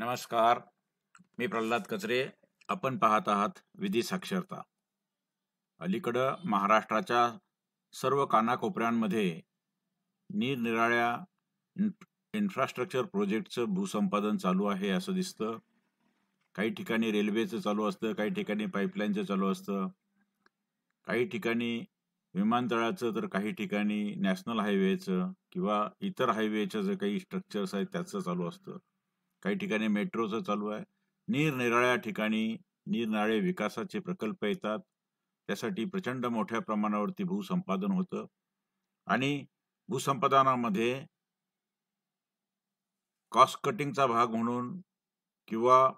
नमस्कार मी प्रल्हाद कचरे आपण पाहत आहात विधी साक्षरता अलीकडं महाराष्ट्राच्या सर्व कानाकोपऱ्यांमध्ये निरनिराळ्या इन्फ्रास्ट्रक्चर प्रोजेक्टचं भूसंपादन चालू आहे असं दिसतं काही ठिकाणी रेल्वेचं चालू असतं काही ठिकाणी पाईपलाईनचं चालू असतं काही ठिकाणी विमानतळाचं तर काही ठिकाणी नॅशनल हायवेचं किंवा इतर हायवेचं जे काही स्ट्रक्चर्स आहेत त्याचं चालू असतं काही ठिकाणी मेट्रोचं चालू आहे निरनिराळ्या ठिकाणी निरनिराळे विकासाचे प्रकल्प येतात त्यासाठी प्रचंड मोठ्या प्रमाणावरती भूसंपादन होतं आणि भूसंपादनामध्ये कॉस्ट कटिंगचा भाग म्हणून किंवा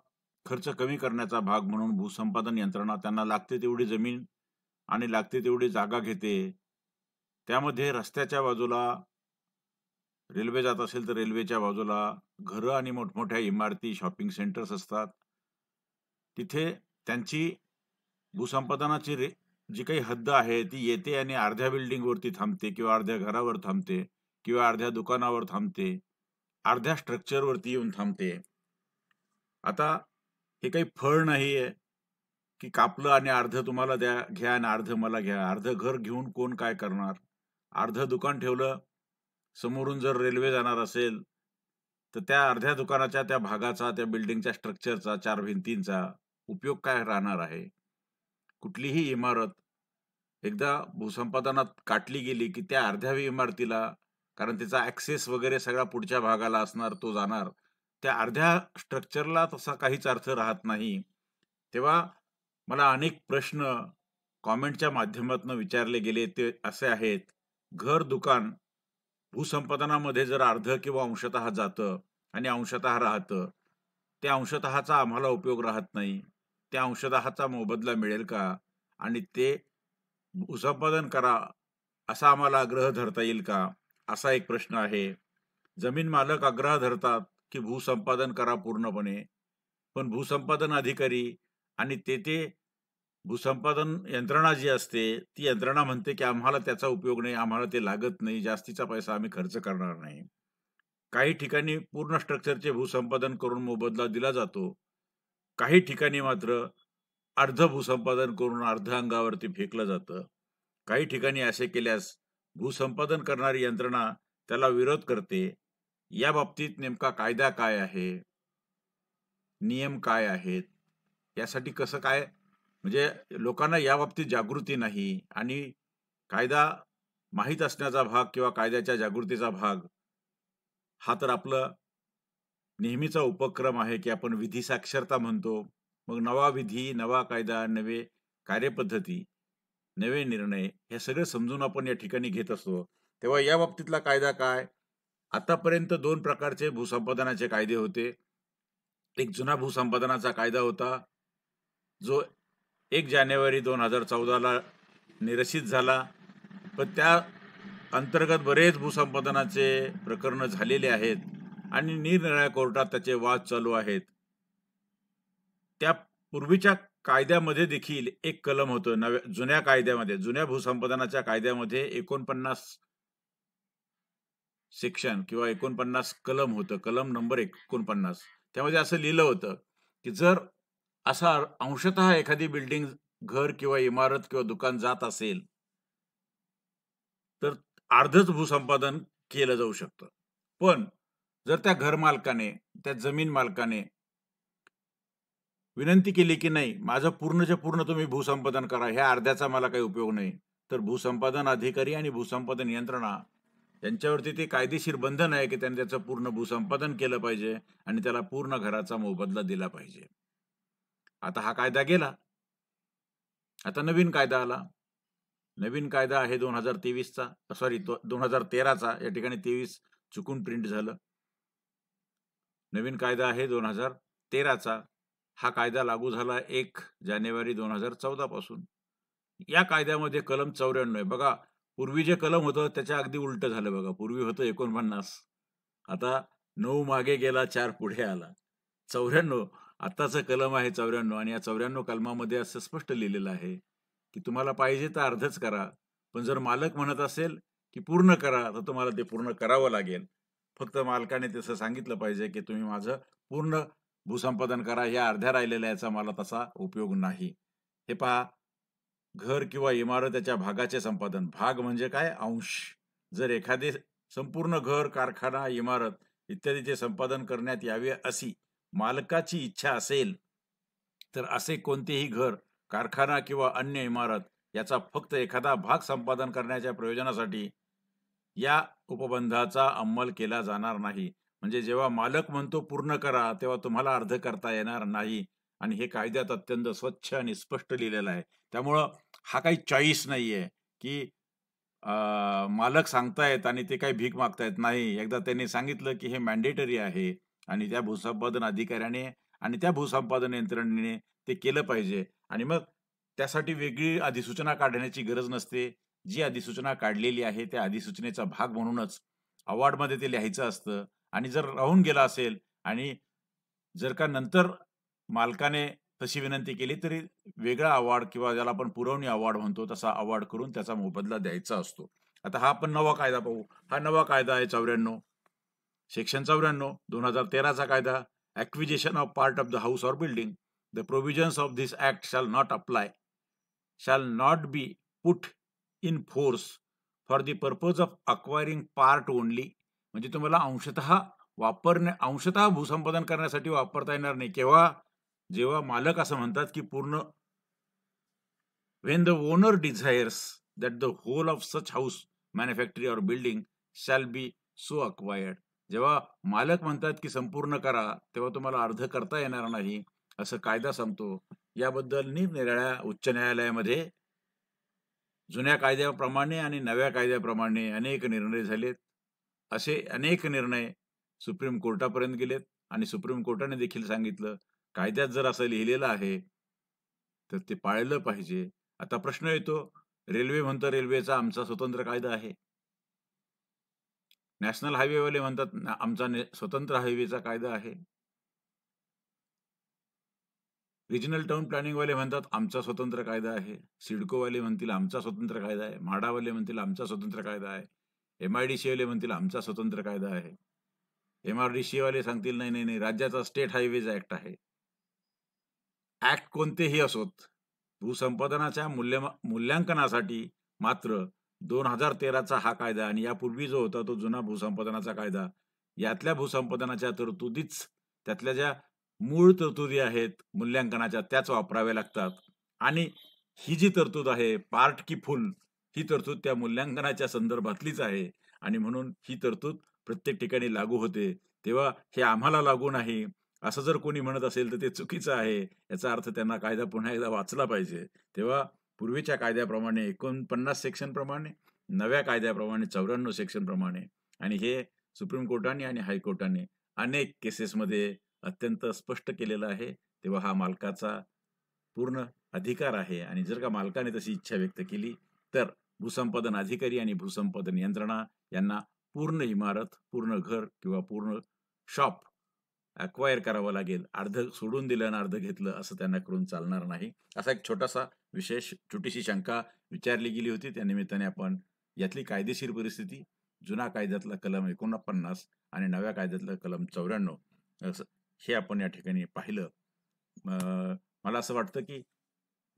खर्च कमी करण्याचा भाग म्हणून भूसंपादन यंत्रणा त्यांना लागते तेवढी जमीन आणि लागते तेवढी जागा घेते त्यामध्ये रस्त्याच्या बाजूला रेल्वे जात असेल तर रेल्वेच्या बाजूला घरं आणि मोठमोठ्या इमारती शॉपिंग सेंटर्स असतात तिथे त्यांची भूसंपादनाची रे जी काही हद्द आहे ती येते आणि अर्ध्या बिल्डिंगवरती थांबते किंवा अर्ध्या घरावर थांबते किंवा अर्ध्या दुकानावर थांबते अर्ध्या स्ट्रक्चरवरती येऊन थांबते आता हे काही फळ नाही आहे की कापलं आणि अर्ध तुम्हाला द्या घ्या आणि अर्ध मला घ्या अर्ध घर घेऊन कोण काय करणार अर्ध दुकान ठेवलं समोरून जर रेल्वे जाणार असेल तर त्या अर्ध्या दुकानाच्या त्या भागाचा त्या बिल्डिंगच्या स्ट्रक्चरचा चार भिंतींचा उपयोग काय राहणार आहे कुठलीही इमारत एकदा भूसंपादनात काटली गेली की त्या अर्ध्या इमारतीला कारण त्याचा ऍक्सेस वगैरे सगळा पुढच्या भागाला असणार तो जाणार त्या अर्ध्या स्ट्रक्चरला तसा काहीच अर्थ राहत नाही तेव्हा मला अनेक प्रश्न कॉमेंटच्या माध्यमातून विचारले गेले ते असे आहेत घर दुकान भूसंपादनामध्ये जर अर्ध किंवा अंशतः जातं आणि अंशतः राहतं त्या अंशतःचा आम्हाला उपयोग राहत नाही त्या अंशतःचा मोबदला मिळेल का आणि ते भूसंपादन करा असा आम्हाला आग्रह धरता येईल का असा एक प्रश्न आहे जमीन मालक आग्रह धरतात की भूसंपादन करा पूर्णपणे पण भूसंपादन अधिकारी आणि ते ते भूसंपादन यंत्रणा जी असते ती यंत्रणा म्हणते की आम्हाला त्याचा उपयोग नाही आम्हाला ते लागत नाही जास्तीचा पैसा आम्ही खर्च करणार नाही काही ठिकाणी पूर्ण स्ट्रक्चरचे भूसंपादन करून मोबदला दिला जातो काही ठिकाणी मात्र अर्ध भूसंपादन करून अर्ध अंगावरती फेकलं जातं काही ठिकाणी असे केल्यास भूसंपादन करणारी यंत्रणा त्याला विरोध करते या बाबतीत नेमका कायदा काय आहे नियम काय आहेत यासाठी कसं काय म्हणजे लोकांना याबाबतीत जागृती नाही आणि कायदा माहीत असण्याचा भाग किंवा कायद्याच्या जागृतीचा भाग हा तर आपला नेहमीचा उपक्रम आहे की आपण विधी साक्षरता म्हणतो मग नवा विधी नवा कायदा नवे कार्यपद्धती नवे निर्णय हे सगळे समजून आपण या ठिकाणी घेत असतो तेव्हा या बाबतीतला कायदा काय आतापर्यंत दोन प्रकारचे भूसंपादनाचे कायदे होते एक जुना भूसंपादनाचा कायदा होता जो एक जानेवारी दोन हजार चौदाला निरसित झाला पण त्या अंतर्गत बरेच भूसंपादनाचे प्रकरणं झालेले आहेत आणि निरनिराळ्या कोर्टात त्याचे वाद चालू आहेत त्या पूर्वीच्या कायद्यामध्ये देखील एक कलम होतं नव्या जुन्या कायद्यामध्ये जुन्या भूसंपादनाच्या कायद्यामध्ये एकोणपन्नास सेक्शन किंवा एकोणपन्नास कलम होतं कलम नंबर एकोणपन्नास त्यामध्ये असं लिहिलं होतं की जर असा अंशत एखादी बिल्डिंग घर किंवा इमारत किंवा दुकान जात असेल तर अर्धच भूसंपादन केलं जाऊ शकतं पण जर त्या घर मालकाने त्या जमीन मालकाने विनंती केली की नाही माझं पूर्णच्या पूर्ण तुम्ही भूसंपादन करा ह्या अर्ध्याचा मला काही उपयोग नाही तर भूसंपादन अधिकारी आणि भूसंपादन यंत्रणा यांच्यावरती ते कायदेशीर बंधन आहे की त्यांनी त्याचं पूर्ण भूसंपादन केलं पाहिजे आणि त्याला पूर्ण घराचा मोबदला दिला पाहिजे आता हा कायदा गेला आता नवीन कायदा आला नवीन कायदा आहे दोन हजार तेवीसचा सॉरी दोन हजार तेराचा या ठिकाणी तेवीस चुकून प्रिंट झालं नवीन कायदा आहे दोन हजार तेराचा हा कायदा लागू झाला एक जानेवारी दोन हजार चौदा पासून या कायद्यामध्ये कलम चौऱ्याण्णव आहे बघा पूर्वी जे कलम होतं त्याच्या अगदी उलट झालं बघा पूर्वी होतं एकोणपन्नास आता नऊ मागे गेला चार पुढे आला चौऱ्याण्णव आत्ताचं कलम आहे चौऱ्याण्णव आणि या चौऱ्याण्णव कलमामध्ये असं स्पष्ट लिहिलेलं आहे की तुम्हाला पाहिजे तर अर्धच करा पण जर मालक म्हणत असेल की पूर्ण करा तर तुम्हाला ते पूर्ण करावं लागेल फक्त मालकाने तसं सांगितलं पाहिजे की तुम्ही माझं पूर्ण भूसंपादन करा या अर्ध्या राहिलेल्या याचा मला तसा उपयोग नाही हे पहा घर किंवा इमारत भागाचे संपादन भाग म्हणजे काय अंश जर एखादे संपूर्ण घर कारखाना इमारत इत्यादीचे संपादन करण्यात यावे अशी मालकाची इच्छा असेल तर असे कोणतेही घर कारखाना किंवा अन्य इमारत याचा फक्त एखादा भाग संपादन करण्याच्या प्रयोजनासाठी या उपबंधाचा अंमल केला जाणार नाही म्हणजे जेव्हा मालक म्हणतो पूर्ण करा तेव्हा तुम्हाला अर्ध करता येणार नाही आणि हे कायद्यात अत्यंत स्वच्छ आणि स्पष्ट लिहिलेलं आहे त्यामुळं हा काही चॉईस नाही आहे की मालक सांगतायत आणि ते काही भीक मागतायत नाही एकदा त्यांनी सांगितलं की हे मॅन्डेटरी आहे आणि त्या भूसंपादन अधिकाऱ्याने आणि त्या भूसंपादन यंत्रणेने ते केलं पाहिजे आणि मग त्यासाठी वेगळी अधिसूचना काढण्याची गरज नसते जी अधिसूचना काढलेली आहे त्या अधिसूचनेचा भाग म्हणूनच अवॉर्डमध्ये ते लिहायचं असतं आणि जर राहून गेला असेल आणि जर का नंतर मालकाने तशी विनंती केली तरी वेगळा अवॉर्ड किंवा ज्याला आपण पुरवणी अवॉर्ड म्हणतो तसा अवॉर्ड करून त्याचा मोबदला द्यायचा असतो आता हा आपण नवा कायदा पाहू हा नवा कायदा आहे चौऱ्याण्णव सेक्शन चौऱ्याण्णव दोन हजार तेराचा कायदा acquisition of part of the house or building the provisions of this act shall not apply shall not be put in force for the purpose of acquiring part only म्हणजे तुम्हाला अंशतः वापरणे अंशतः भूसंपादन करण्यासाठी वापरता येणार नाही केव्हा जेव्हा मालक असं म्हणतात की पूर्ण when the owner desires that the whole of such house manufactory or building shall be so acquired जेव्हा मालक म्हणतात की संपूर्ण करा तेव्हा तुम्हाला अर्ध करता येणार नाही असं कायदा सांगतो याबद्दल निरनिराळ्या उच्च न्यायालयामध्ये जुन्या कायद्याप्रमाणे आणि नव्या कायद्याप्रमाणे अनेक निर्णय झालेत असे अनेक निर्णय सुप्रीम कोर्टापर्यंत गेलेत आणि सुप्रीम कोर्टाने देखील सांगितलं कायद्यात जर असं लिहिलेलं आहे तर ते पाळलं पाहिजे आता प्रश्न येतो रेल्वे म्हणतं रेल्वेचा आमचा स्वतंत्र कायदा आहे नॅशनल हायवेवाले म्हणतात आमचा स्वतंत्र हायवेचा कायदा आहे रिजनल टाउन प्लॅनिंगवाले म्हणतात आमचा स्वतंत्र कायदा आहे सिडकोवाले म्हणतील आमचा स्वतंत्र कायदा आहे म्हाडावाले म्हणतील आमचा स्वतंत्र कायदा आहे एम आय डी सीवाले म्हणतील आमचा स्वतंत्र कायदा आहे एम आर डी सीवाले सांगतील नाही नाही नाही राज्याचा स्टेट हायवेज ऍक्ट आहे ऍक्ट कोणतेही असोत भूसंपादनाच्या मूल्य मूल्यांकनासाठी मात्र दोन हजार तेराचा हा कायदा आणि यापूर्वी जो होता तो जुना भूसंपादनाचा कायदा यातल्या भूसंपादनाच्या तरतुदीच त्यातल्या ज्या मूळ तरतुदी आहेत मूल्यांकनाच्या त्याच वापराव्या लागतात आणि ही जी तरतूद आहे पार्ट की फुल ही तरतूद त्या मूल्यांकनाच्या संदर्भातलीच आहे आणि म्हणून ही तरतूद प्रत्येक ठिकाणी लागू होते तेव्हा हे आम्हाला लागू नाही असं जर कोणी म्हणत असेल तर ते चुकीचं आहे याचा अर्थ त्यांना कायदा पुन्हा एकदा वाचला पाहिजे तेव्हा पूर्वीच्या कायद्याप्रमाणे एकोणपन्नास सेक्शनप्रमाणे नव्या कायद्याप्रमाणे चौऱ्याण्णव सेक्शनप्रमाणे आणि हे सुप्रीम कोर्टाने आणि हायकोर्टाने अनेक केसेसमध्ये अत्यंत स्पष्ट केलेलं आहे तेव्हा हा मालकाचा पूर्ण अधिकार आहे आणि जर का मालकाने तशी इच्छा व्यक्त केली तर भूसंपादन अधिकारी आणि भूसंपादन यंत्रणा यांना पूर्ण इमारत पूर्ण घर किंवा पूर्ण शॉप अक्वायर करावं लागेल अर्ध सोडून दिलं आणि अर्ध घेतलं असं त्यांना करून चालणार नाही असा एक छोटासा विशेष छोटीशी शंका विचारली गेली होती त्या निमित्ताने आपण यातली कायदेशीर परिस्थिती जुना कायद्यातला कलम एकोणपन्नास आणि नव्या कायद्यातलं कलम चौऱ्याण्णव असं हे आपण या ठिकाणी पाहिलं मला असं वाटतं की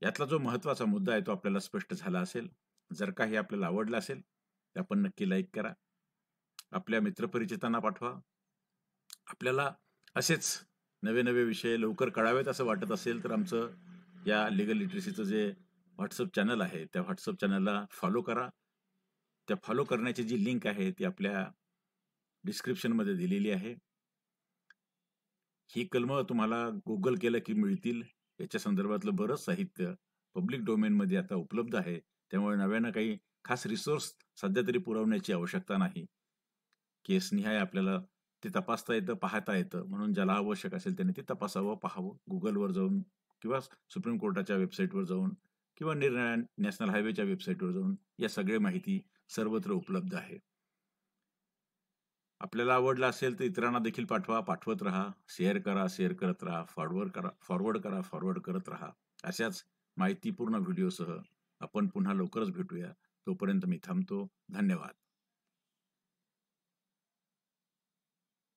यातला जो महत्त्वाचा मुद्दा आहे तो आपल्याला स्पष्ट झाला असेल जर का हे आपल्याला आवडलं असेल तर आपण नक्की लाईक करा आपल्या मित्रपरिचितांना पाठवा आपल्याला असेच नवे नवे विषय लवकर कळावेत असं वाटत असेल तर आमचं या लिगल लिटरेसीचं जे व्हॉट्सअप चॅनल आहे त्या व्हॉट्सअप चॅनलला फॉलो करा त्या फॉलो करण्याची जी लिंक आहे ती आपल्या डिस्क्रिप्शनमध्ये दिलेली आहे ही कलमं तुम्हाला गुगल केलं की मिळतील याच्या संदर्भातलं बरंच साहित्य पब्लिक डोमेनमध्ये आता उपलब्ध आहे त्यामुळे नव्यानं काही खास रिसोर्स सध्या तरी पुरवण्याची आवश्यकता नाही केसनिहाय आपल्याला ते तपासता येतं पाहता येतं म्हणून ज्याला आवश्यक असेल त्याने ते तपासावं पाहावं गुगलवर जाऊन किंवा सुप्रीम कोर्टाच्या वेबसाईटवर जाऊन किंवा निर्णया नॅशनल हायवेच्या वेबसाईटवर जाऊन या सगळे माहिती सर्वत्र उपलब्ध आहे आपल्याला आवडला असेल तर इतरांना देखील पाठवा पाठवत राहा शेअर करा शेअर करत राहा फॉरवर्ड करा फॉरवर्ड करा फॉरवर्ड करत राहा अशाच माहितीपूर्ण व्हिडिओसह आपण पुन्हा लवकरच भेटूया तोपर्यंत मी थांबतो धन्यवाद